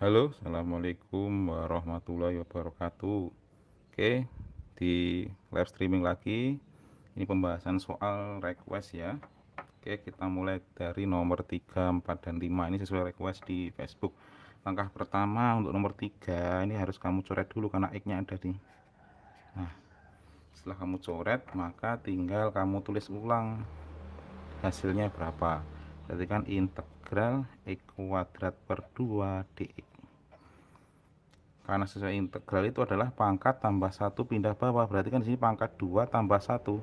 Halo, Assalamualaikum warahmatullahi wabarakatuh Oke, di live streaming lagi Ini pembahasan soal request ya Oke, kita mulai dari nomor 3, 4, dan 5 Ini sesuai request di Facebook Langkah pertama untuk nomor 3 Ini harus kamu coret dulu karena X-nya ada di Nah, setelah kamu coret Maka tinggal kamu tulis ulang Hasilnya berapa Berarti kan integral X kuadrat per 2 dx karena sesuai integral itu adalah pangkat tambah satu pindah bawah berarti kan di sini pangkat dua tambah satu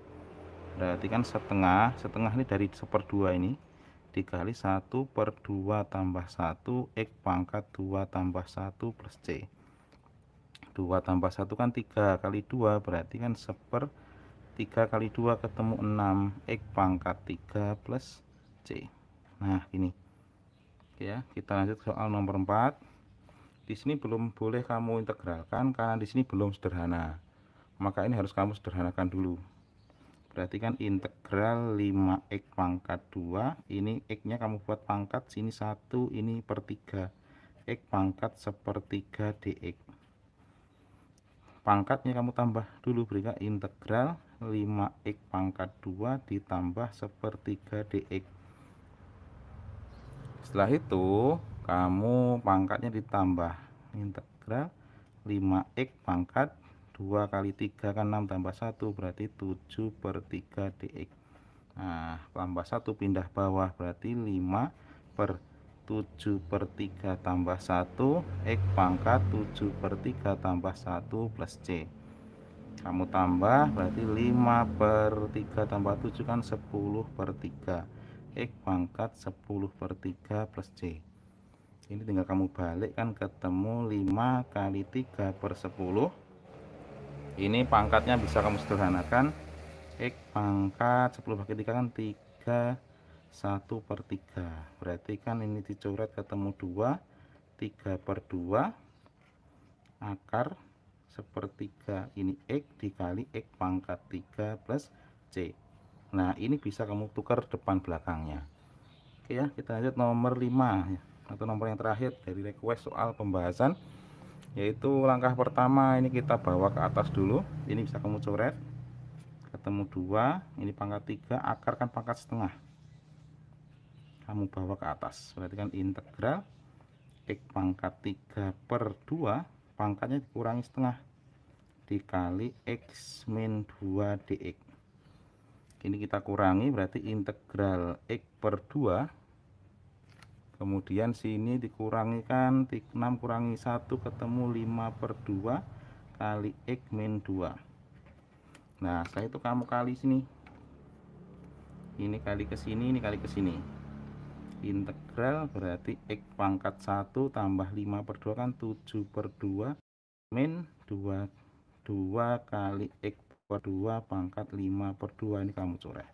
berarti kan setengah setengah ini dari seperdua ini dikali satu per dua tambah satu X pangkat dua tambah satu plus C dua tambah satu kan tiga kali dua berarti kan seper tiga kali dua ketemu enam X pangkat tiga plus C nah ini ya kita lanjut soal nomor empat di sini belum boleh kamu integralkan karena di sini belum sederhana maka ini harus kamu sederhanakan dulu perhatikan integral 5x pangkat 2 ini x nya kamu buat pangkat sini 1 ini per 3 x pangkat sepertiga dx pangkatnya kamu tambah dulu berikan integral 5x pangkat 2 ditambah sepertiga dx setelah itu kamu pangkatnya ditambah integral 5x pangkat 2 kali 3 kan 6 tambah 1 berarti 7 per 3 dx nah tambah 1 pindah bawah berarti 5 per 7 per 3 tambah 1 x pangkat 7 per 3 tambah 1 plus c kamu tambah berarti 5 per 3 tambah 7 kan 10 per 3 x pangkat 10 per 3 plus c ini tinggal kamu balik kan ketemu 5 kali 3 per 10 ini pangkatnya bisa kamu sederhanakan X pangkat 10 bagi 3 kan 3 1 per 3 berarti kan ini dicoret ketemu 2 3 per 2 akar sepertiga ini X dikali X pangkat 3 plus C nah ini bisa kamu tukar depan belakangnya oke ya kita lanjut nomor 5 ya atau nomor yang terakhir dari request soal pembahasan yaitu langkah pertama ini kita bawa ke atas dulu ini bisa kamu coret ketemu dua ini pangkat tiga akar kan pangkat setengah kamu bawa ke atas berarti kan integral x pangkat tiga per dua pangkatnya dikurangi setengah dikali x min dua dx ini kita kurangi berarti integral x per dua kemudian sini dikurangikan 6 kurangi 1 ketemu 5 per 2 kali X min 2 nah saya itu kamu kali sini ini kali ke sini ini kali ke sini integral berarti X pangkat 1 tambah 5 per 2 kan 7 per 2 min 2 2 kali X per 2 pangkat 5 per 2 ini kamu coret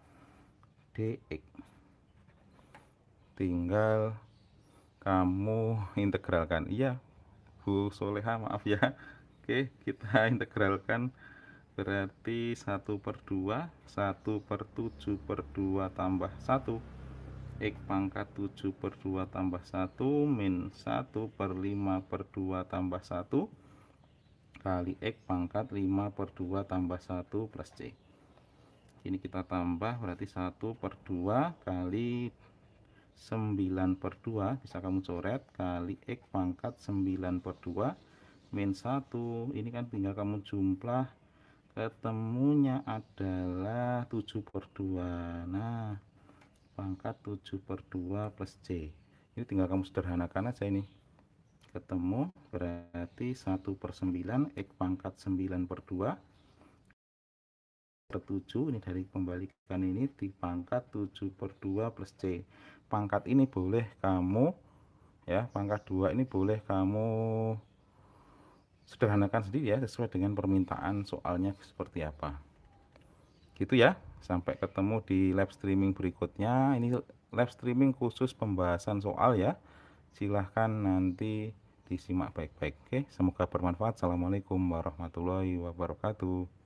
dx tinggal kamu integralkan iya Bu Soleha maaf ya Oke kita integralkan berarti 1 per 2 1 per 7 per 2 tambah 1 X pangkat 7 per 2 tambah 1 min 1 per 5 per 2 tambah 1 kali X pangkat 5 per 2 tambah 1 plus C ini kita tambah berarti 1 per 2 kali 9 per 2 bisa kamu coret kali X pangkat 9 per 2 min 1 ini kan tinggal kamu jumlah ketemunya adalah 7 per 2 nah pangkat 7 per 2 plus C ini tinggal kamu sederhanakan aja ini ketemu berarti 1 per 9 X pangkat 9 per 2 per 7 ini dari pembalikan ini dipangkat 7 per 2 plus C pangkat ini boleh kamu ya pangkat dua ini boleh kamu sederhanakan sendiri ya sesuai dengan permintaan soalnya seperti apa gitu ya sampai ketemu di live streaming berikutnya ini live streaming khusus pembahasan soal ya silahkan nanti disimak baik-baik oke semoga bermanfaat assalamualaikum warahmatullahi wabarakatuh